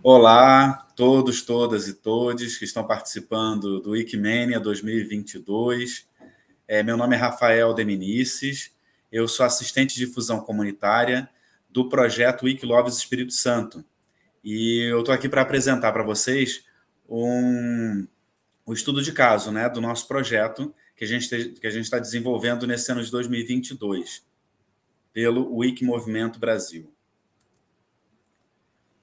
Olá, todos, todas e todos que estão participando do Wikimania 2022. É, meu nome é Rafael Deminices, eu sou assistente de difusão comunitária do projeto Wikiloves Espírito Santo. E eu estou aqui para apresentar para vocês um, um, estudo de caso né, do nosso projeto que a gente está desenvolvendo nesse ano de 2022 pelo Wiki Movimento Brasil.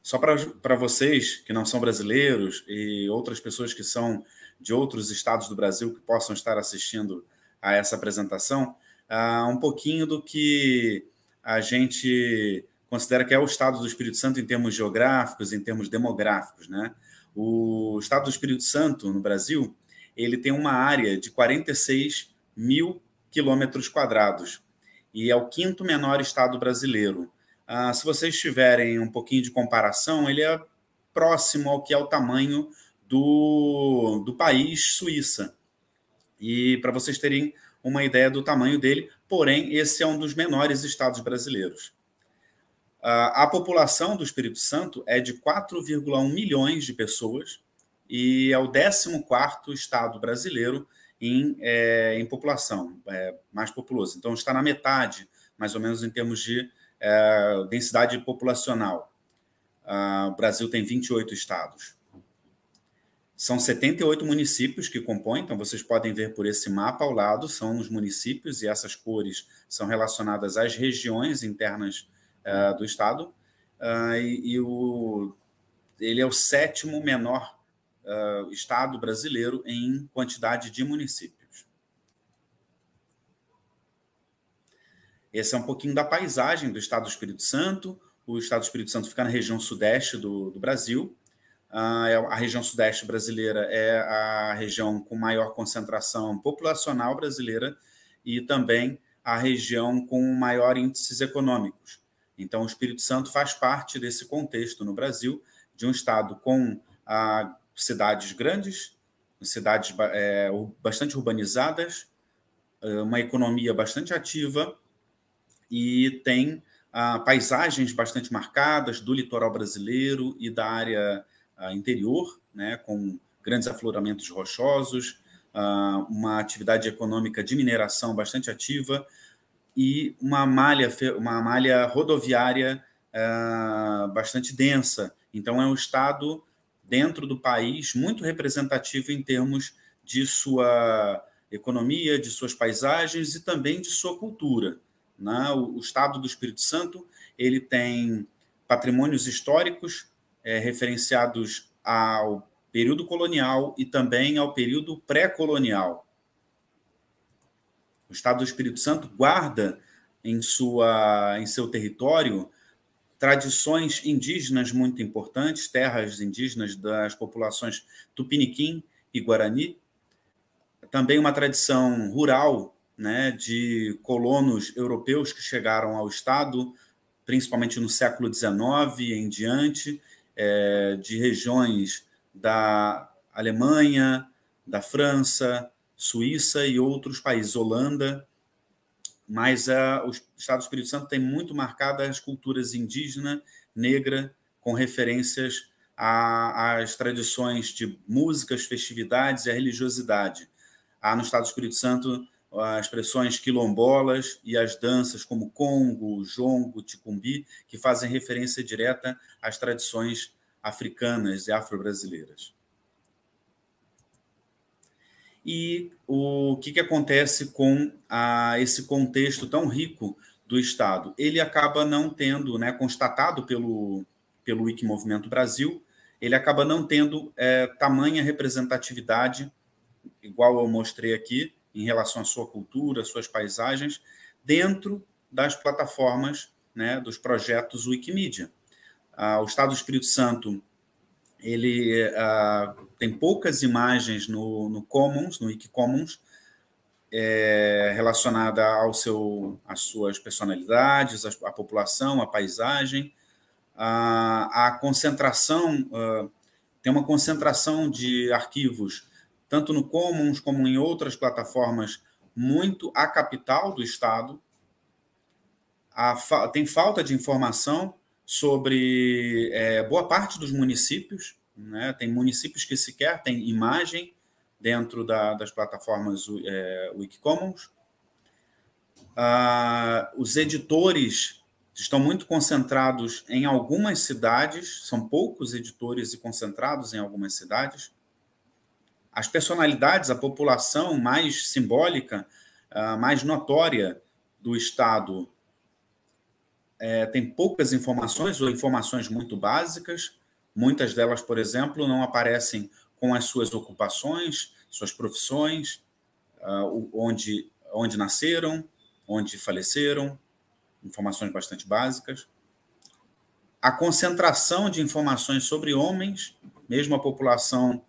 Só para vocês que não são brasileiros e outras pessoas que são de outros estados do Brasil que possam estar assistindo a essa apresentação, uh, um pouquinho do que a gente considera que é o estado do Espírito Santo em termos geográficos, em termos demográficos, né? O estado do Espírito Santo no Brasil, ele tem uma área de 46 mil quilômetros quadrados e é o quinto menor estado brasileiro. Ah, se vocês tiverem um pouquinho de comparação, ele é próximo ao que é o tamanho do, do país Suíça. E para vocês terem uma ideia do tamanho dele, porém, esse é um dos menores estados brasileiros. Ah, a população do Espírito Santo é de 4,1 milhões de pessoas e é o 14 estado brasileiro em, é, em população, é, mais populoso. Então, está na metade, mais ou menos, em termos de é, densidade populacional. Ah, o Brasil tem 28 estados. São 78 municípios que compõem, então vocês podem ver por esse mapa ao lado, são os municípios, e essas cores são relacionadas às regiões internas é, do estado. Ah, e, e o, ele é o sétimo menor ah, estado brasileiro em quantidade de municípios. Esse é um pouquinho da paisagem do estado do Espírito Santo. O estado do Espírito Santo fica na região sudeste do, do Brasil. Uh, a região sudeste brasileira é a região com maior concentração populacional brasileira e também a região com maior índices econômicos. Então, o Espírito Santo faz parte desse contexto no Brasil, de um estado com ah, cidades grandes, cidades é, bastante urbanizadas, ah, uma economia bastante ativa e tem ah, paisagens bastante marcadas do litoral brasileiro e da área ah, interior, né, com grandes afloramentos rochosos, ah, uma atividade econômica de mineração bastante ativa e uma malha, uma malha rodoviária ah, bastante densa. Então, é um estado dentro do país muito representativo em termos de sua economia, de suas paisagens e também de sua cultura. Né? O, o, Estado do Espírito Santo ele tem patrimônios históricos é, referenciados ao período colonial e também ao período pré-colonial. O Estado do Espírito Santo guarda em, sua, em seu território tradições indígenas muito importantes, terras indígenas das populações tupiniquim e guarani, também uma tradição rural né, de colonos europeus que chegaram ao Estado, principalmente no século XIX em diante, é, de regiões da Alemanha, da França, Suíça e outros países, Holanda, mas a, é, o Estado do Espírito Santo tem muito marcada as culturas indígena, negra, com referências às tradições de músicas, festividades e a religiosidade. Há no Estado do Espírito Santo as expressões quilombolas e as danças como congo, jongo, ticumbi, que fazem referência direta às tradições africanas e afro-brasileiras. E o que, que acontece com a, esse contexto tão rico do Estado? Ele acaba não tendo, né, constatado pelo, pelo WikiMovimento Brasil, ele acaba não tendo é, tamanha representatividade, igual eu mostrei aqui, em relação à sua cultura, suas paisagens, dentro das plataformas né, dos projetos Wikimedia. Ah, o Estado do Espírito Santo ele ah, tem poucas imagens no, no Commons, no Wikicommons, é, relacionada ao seu, às suas personalidades, à, à população, à paisagem, ah, A concentração, ah, tem uma concentração de arquivos tanto no Commons como em outras plataformas, muito a capital do Estado. Fa tem falta de informação sobre é, boa parte dos municípios. Né? Tem municípios que sequer têm imagem dentro da, das plataformas é, Wikicommons. Ah, os editores estão muito concentrados em algumas cidades, são poucos editores e concentrados em algumas cidades as personalidades, a população mais simbólica, mais notória do Estado é, tem poucas informações ou informações muito básicas. Muitas delas, por exemplo, não aparecem com as suas ocupações, suas profissões, ah, onde, onde nasceram, onde faleceram, informações bastante básicas. A concentração de informações sobre homens, mesmo a população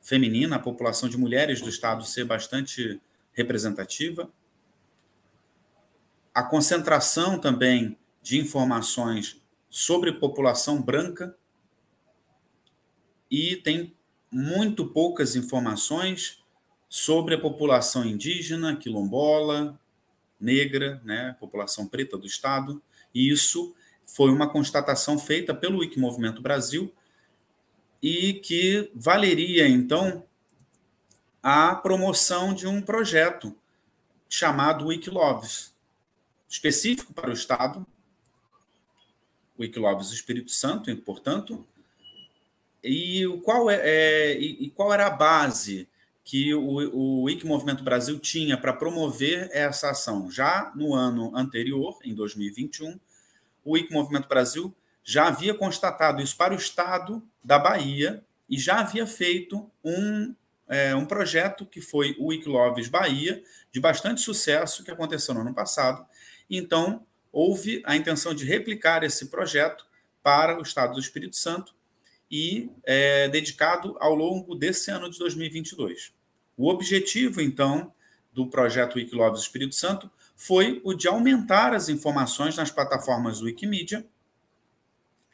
feminina, a população de mulheres do Estado ser bastante representativa, a concentração também de informações sobre população branca e tem muito poucas informações sobre a população indígena, quilombola, negra, né, população preta do estado, e isso foi uma constatação feita pelo Wikimovimento Brasil e que valeria, então, a promoção de um projeto chamado Wikiloves, específico para o Estado, Wikiloves Espírito Santo, portanto, e qual, é, é, e qual era a base que o, o Wiki Movimento Brasil tinha para promover essa ação? Já no ano anterior, em 2021, o Wiki Movimento Brasil já havia constatado isso para o Estado da Bahia e já havia feito um, é, um projeto que foi o Wikloves Bahia, de bastante sucesso, que aconteceu no ano passado. Então, houve a intenção de replicar esse projeto para o Estado do Espírito Santo e é, dedicado ao longo desse ano de 2022. O objetivo, então, do projeto Wikiloves Espírito Santo foi o de aumentar as informações nas plataformas Wikimedia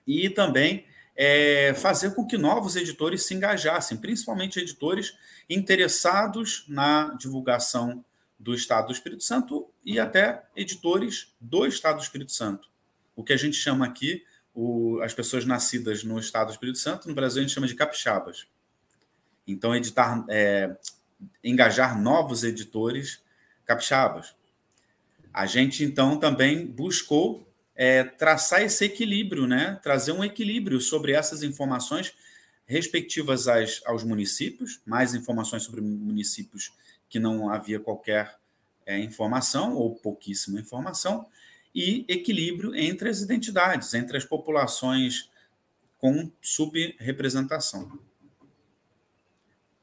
e também é, fazer com que novos editores se engajassem, principalmente editores interessados na divulgação do Estado do Espírito Santo e até editores do Estado do Espírito Santo. O que a gente chama aqui, o, as pessoas nascidas no Estado do Espírito Santo, no Brasil a gente chama de capixabas. Então, editar, é, engajar novos editores capixabas. A gente, então, também buscou é, traçar esse equilíbrio, né? trazer um equilíbrio sobre essas informações respectivas às, aos municípios, mais informações sobre municípios que não havia qualquer é, informação ou pouquíssima informação, e equilíbrio entre as identidades, entre as populações com subrepresentação.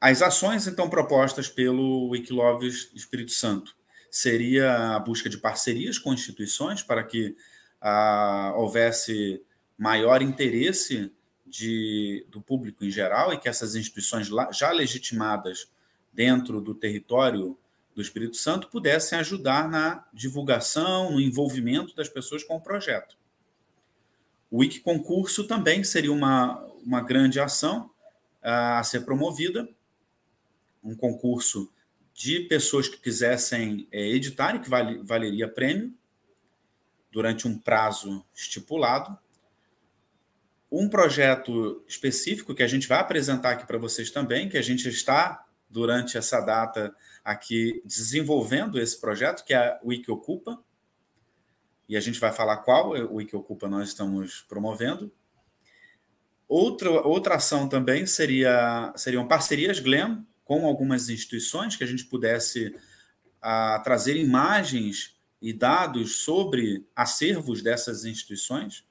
As ações, então, propostas pelo Wikiloves Espírito Santo seria a busca de parcerias com instituições para que ah, houvesse maior interesse de, do público em geral e que essas instituições já legitimadas dentro do território do Espírito Santo pudessem ajudar na divulgação, no envolvimento das pessoas com o projeto. O Wiki Concurso também seria uma, uma grande ação a ser promovida, um concurso de pessoas que quisessem é, editar e que valeria prêmio, durante um prazo estipulado. Um projeto específico que a gente vai apresentar aqui para vocês também, que a gente está, durante essa data aqui, desenvolvendo esse projeto, que é a Wiki Ocupa. E a gente vai falar qual é o Wiki Ocupa nós estamos promovendo. Outra, outra ação também seria, seriam parcerias Glen com algumas instituições que a gente pudesse a, ah, trazer imagens e dados sobre acervos dessas instituições.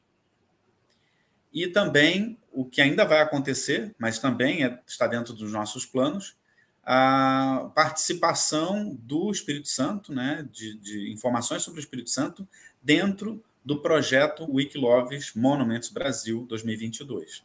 E também, o que ainda vai acontecer, mas também é, está dentro dos nossos planos, a participação do Espírito Santo, né, de, de informações sobre o Espírito Santo, dentro do projeto Wikiloves Monuments Brasil 2022.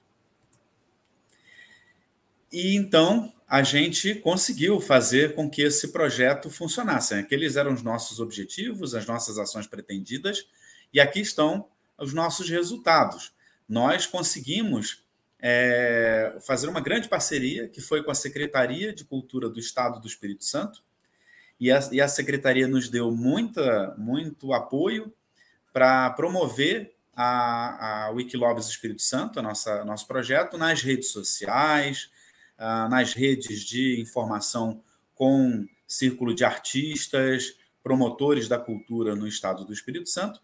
E então a gente conseguiu fazer com que esse projeto funcionasse. Aqueles eram os nossos objetivos, as nossas ações pretendidas, e aqui estão os nossos resultados. Nós conseguimos é, fazer uma grande parceria que foi com a Secretaria de Cultura do Estado do Espírito Santo, e a, e a Secretaria nos deu muita, muito apoio para promover a, a Wikiloves Espírito Santo, a nossa, nosso projeto, nas redes sociais, ah, nas redes de informação com círculo de artistas, promotores da cultura no estado do Espírito Santo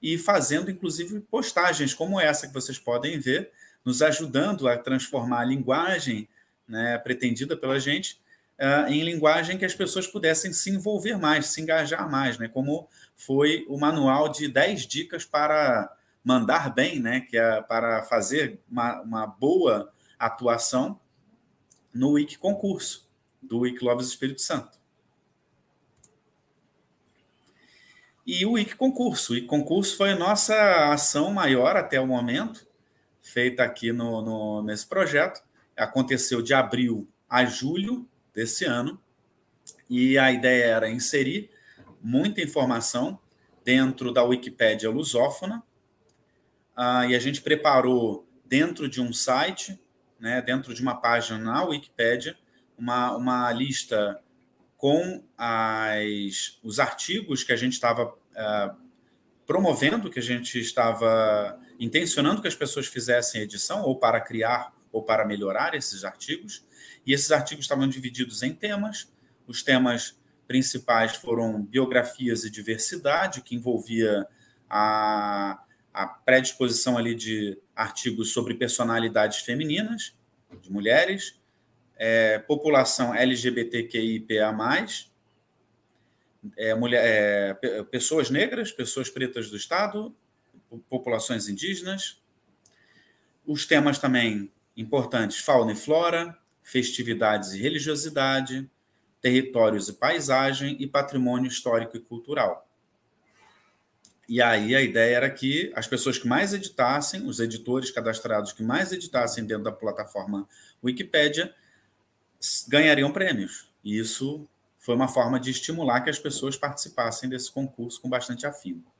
e fazendo, inclusive, postagens como essa que vocês podem ver, nos ajudando a transformar a linguagem né, pretendida pela gente Uh, em linguagem que as pessoas pudessem se envolver mais, se engajar mais, né? como foi o manual de 10 dicas para mandar bem, né? que é para fazer uma, uma boa atuação, no Wiki Concurso do Wiki Loves Espírito Santo. E o Wiki Concurso. O Wiki Concurso foi a nossa ação maior até o momento, feita aqui no, no, nesse projeto. Aconteceu de abril a julho desse ano. E a ideia era inserir muita informação dentro da Wikipédia lusófona. Ah, e a gente preparou dentro de um site né, dentro de uma página na Wikipedia, uma, uma lista com as, os artigos que a gente estava uh, promovendo, que a gente estava intencionando que as pessoas fizessem edição, ou para criar ou para melhorar esses artigos. E esses artigos estavam divididos em temas. Os temas principais foram biografias e diversidade, que envolvia a, a predisposição ali de artigos sobre personalidades femininas, de mulheres, é, população LGBTQIPA, é, mulher, é, pessoas negras, pessoas pretas do Estado, populações indígenas. Os temas também importantes: fauna e flora, festividades e religiosidade, territórios e paisagem e patrimônio histórico e cultural. E aí a ideia era que as pessoas que mais editassem, os editores cadastrados que mais editassem dentro da plataforma Wikipédia, ganhariam prêmios. E isso foi uma forma de estimular que as pessoas participassem desse concurso com bastante afinco.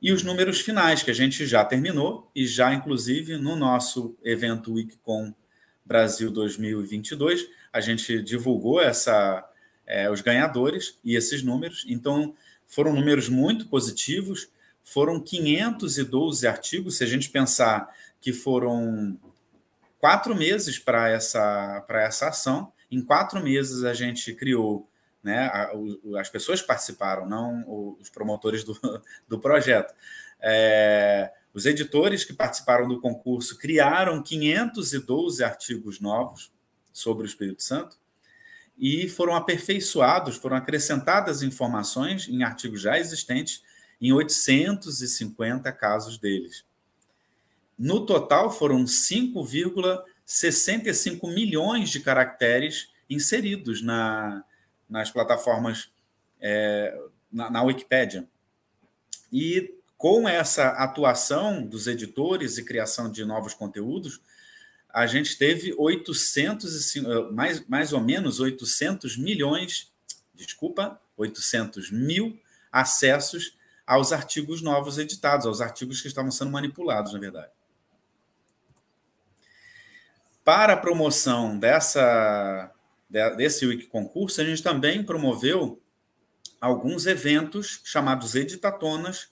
E os números finais, que a gente já terminou, e já, inclusive, no nosso evento Wikicom Brasil 2022, a gente divulgou essa, é, os ganhadores e esses números. Então, foram números muito positivos, foram 512 artigos, se a gente pensar que foram quatro meses para essa, essa ação, em quatro meses a gente criou, né, as pessoas participaram, não os promotores do, do projeto. É, os editores que participaram do concurso criaram 512 artigos novos sobre o Espírito Santo e foram aperfeiçoados, foram acrescentadas informações em artigos já existentes em 850 casos deles. No total, foram 5,65 milhões de caracteres inseridos na, nas plataformas, é, na, na Wikipédia. E com essa atuação dos editores e criação de novos conteúdos, a gente teve 805, eh, mais, mais ou menos 800 milhões, desculpa, 800 mil acessos aos artigos novos editados, aos artigos que estavam sendo manipulados, na verdade. Para a promoção dessa, desse Wiki Concurso, a gente também promoveu alguns eventos chamados Editatonas,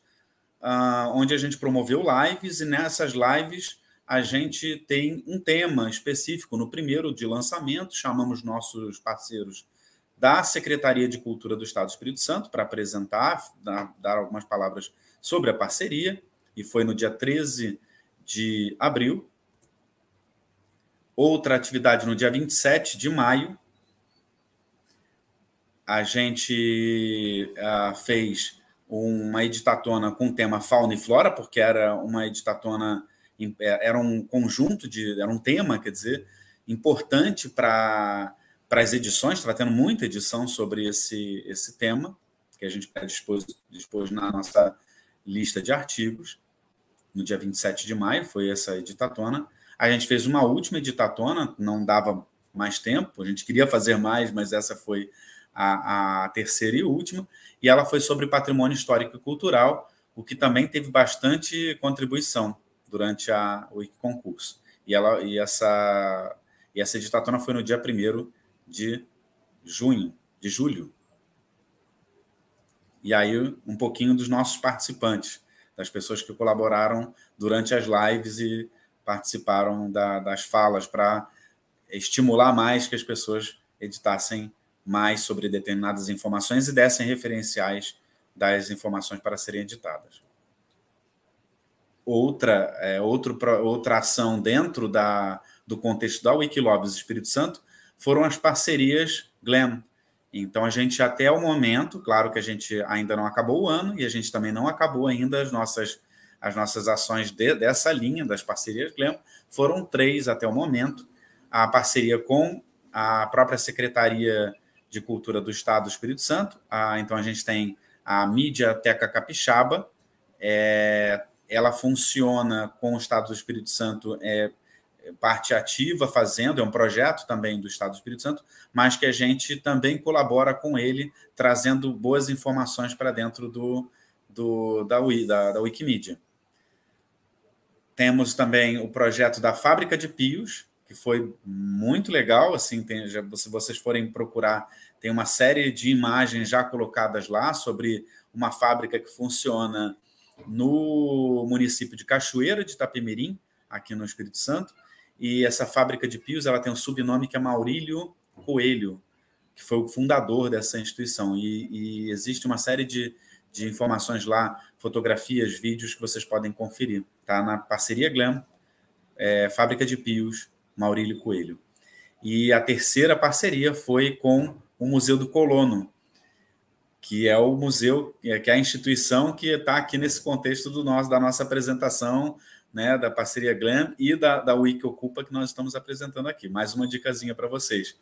ah, onde a gente promoveu lives, e nessas lives a gente tem um tema específico no primeiro de lançamento, chamamos nossos parceiros da Secretaria de Cultura do Estado do Espírito Santo para apresentar, dar algumas palavras sobre a parceria, e foi no dia 13 de abril. Outra atividade no dia 27 de maio. A gente uh, fez uma editatona com o tema fauna e flora, porque era uma editatona é, era um conjunto de, era um tema, quer dizer, importante para para as edições, estava tendo muita edição sobre esse, esse tema, que a gente dispôs, dispôs na nossa lista de artigos, no dia 27 de maio, foi essa editatona. A gente fez uma última editatona, não dava mais tempo, a gente queria fazer mais, mas essa foi a, a terceira e última, e ela foi sobre patrimônio histórico e cultural, o que também teve bastante contribuição durante a Concurso. E, ela, e, essa, e essa editatona foi no dia 1 de junho, de julho. E aí, um pouquinho dos nossos participantes, das pessoas que colaboraram durante as lives e participaram da, das falas para estimular mais que as pessoas editassem mais sobre determinadas informações e dessem referenciais das informações para serem editadas outra, é, outro, outra ação dentro da, do contexto da Wikilobs Espírito Santo foram as parcerias Glam. Então, a gente até o momento, claro que a gente ainda não acabou o ano e a gente também não acabou ainda as nossas, as nossas ações de, dessa linha, das parcerias Glam, foram três até o momento. A parceria com a própria Secretaria de Cultura do Estado do Espírito Santo. a ah, então, a gente tem a Mídia Teca Capixaba, é, ela funciona com o Estado do Espírito Santo é, é, parte ativa fazendo, é um projeto também do Estado do Espírito Santo, mas que a gente também colabora com ele, trazendo boas informações para dentro do, do, da, UI, da, da Wikimedia. Temos também o projeto da Fábrica de Pios, que foi muito legal. Assim, tem, já, se vocês forem procurar, tem uma série de imagens já colocadas lá sobre uma fábrica que funciona no município de Cachoeira de Itapemirim, aqui no Espírito Santo. E essa fábrica de pios ela tem um subnome que é Maurílio Coelho, que foi o fundador dessa instituição. E, e existe uma série de, de informações lá, fotografias, vídeos que vocês podem conferir. Tá na parceria Glam, é, fábrica de pios, Maurílio Coelho. E a terceira parceria foi com o Museu do Colono, que é o museu, é, que é a instituição que está aqui nesse contexto do nosso, da nossa apresentação, né, da parceria Glam e da, da Wiki Ocupa que nós estamos apresentando aqui. Mais uma dicasinha para vocês.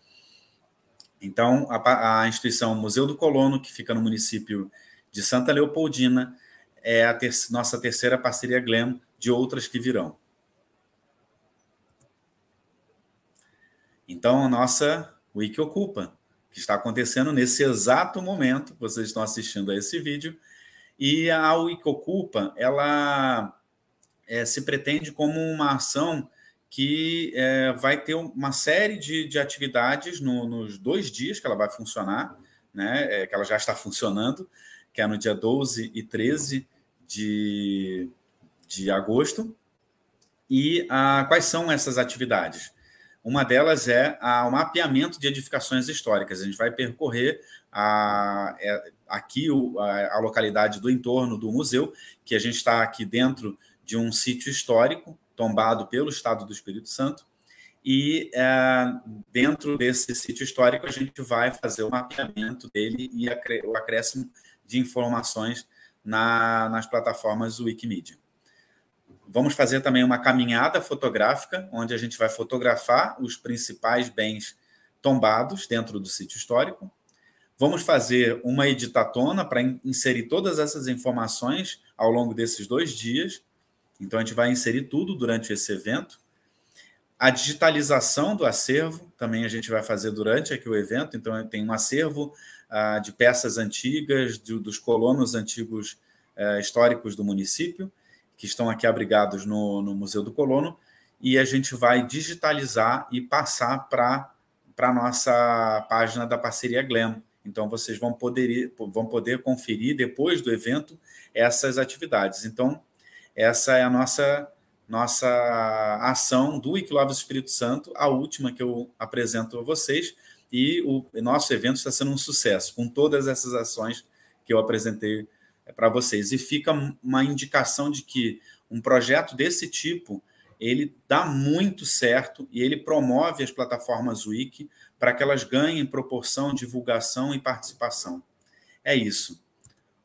Então, a, a, instituição Museu do Colono, que fica no município de Santa Leopoldina, é a ter nossa terceira parceria Glam, de outras que virão. Então, a nossa Wiki Ocupa que está acontecendo nesse exato momento que vocês estão assistindo a esse vídeo. E a Wikocupa, ela é, se pretende como uma ação que é, vai ter uma série de, de atividades no, nos dois dias que ela vai funcionar, né, é, que ela já está funcionando, que é no dia 12 e 13 de, de agosto. E a, ah, quais são essas atividades? Uma delas é a, o mapeamento de edificações históricas. A gente vai percorrer a, é, aqui o, a, a, localidade do entorno do museu, que a gente está aqui dentro de um sítio histórico, tombado pelo Estado do Espírito Santo. E é, dentro desse sítio histórico, a gente vai fazer o mapeamento dele e o acréscimo de informações na, nas plataformas Wikimedia. Vamos fazer também uma caminhada fotográfica, onde a gente vai fotografar os principais bens tombados dentro do sítio histórico. Vamos fazer uma editatona para inserir todas essas informações ao longo desses dois dias. Então, a gente vai inserir tudo durante esse evento. A digitalização do acervo também a gente vai fazer durante aqui o evento. Então, tem um acervo ah, de peças antigas, de, dos colonos antigos eh, históricos do município que estão aqui abrigados no, no Museu do Colono, e a gente vai digitalizar e passar para a nossa página da parceria Glam. Então, vocês vão poder, vão poder conferir depois do evento essas atividades. Então, essa é a nossa nossa ação do Equilove Espírito Santo, a última que eu apresento a vocês, e o nosso evento está sendo um sucesso, com todas essas ações que eu apresentei é para vocês. E fica uma indicação de que um projeto desse tipo ele dá muito certo e ele promove as plataformas Wiki para que elas ganhem proporção, divulgação e participação. É isso.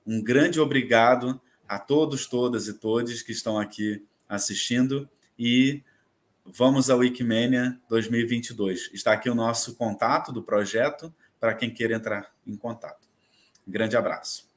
Um grande obrigado a todos, todas e todos que estão aqui assistindo e vamos ao Wikimania 2022. Está aqui o nosso contato do projeto para quem queira entrar em contato. Um grande abraço.